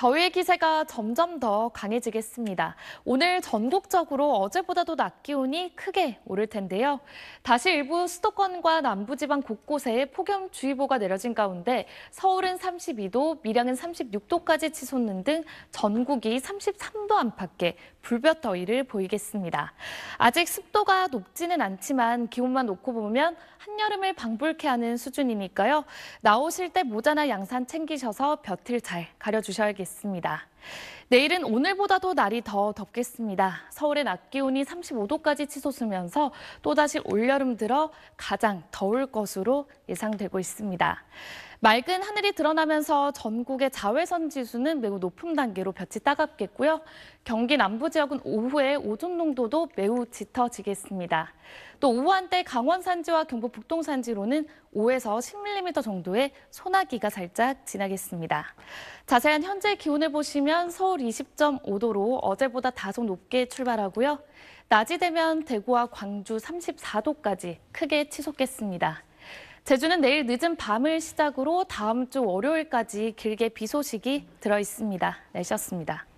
더위의 기세가 점점 더 강해지겠습니다. 오늘 전국적으로 어제보다도 낮 기온이 크게 오를 텐데요. 다시 일부 수도권과 남부지방 곳곳에 폭염주의보가 내려진 가운데 서울은 32도, 밀양은 36도까지 치솟는 등 전국이 33도 안팎의 불볕 더위를 보이겠습니다. 아직 습도가 높지는 않지만 기온만 놓고 보면 한여름을 방불케 하는 수준이니까요. 나오실 때 모자나 양산 챙기셔서 볕을 잘 가려주셔야겠습니다. 있습니다. 내일은 오늘보다도 날이 더 덥겠습니다. 서울의 낮 기온이 35도까지 치솟으면서 또다시 올여름 들어 가장 더울 것으로 예상되고 있습니다. 맑은 하늘이 드러나면서 전국의 자외선 지수는 매우 높은 단계로 볕이 따갑겠고요. 경기 남부 지역은 오후에 오존 농도도 매우 짙어지겠습니다. 또 오후 한때 강원 산지와 경북 북동 산지로는 5에서 10mm 정도의 소나기가 살짝 지나겠습니다. 자세한 현재 기온을 보시면 서울 20.5도로 어제보다 다소 높게 출발하고요. 낮이 되면 대구와 광주 34도까지 크게 치솟겠습니다. 제주는 내일 늦은 밤을 시작으로 다음 주 월요일까지 길게 비 소식이 들어 있습니다. 내셨습니다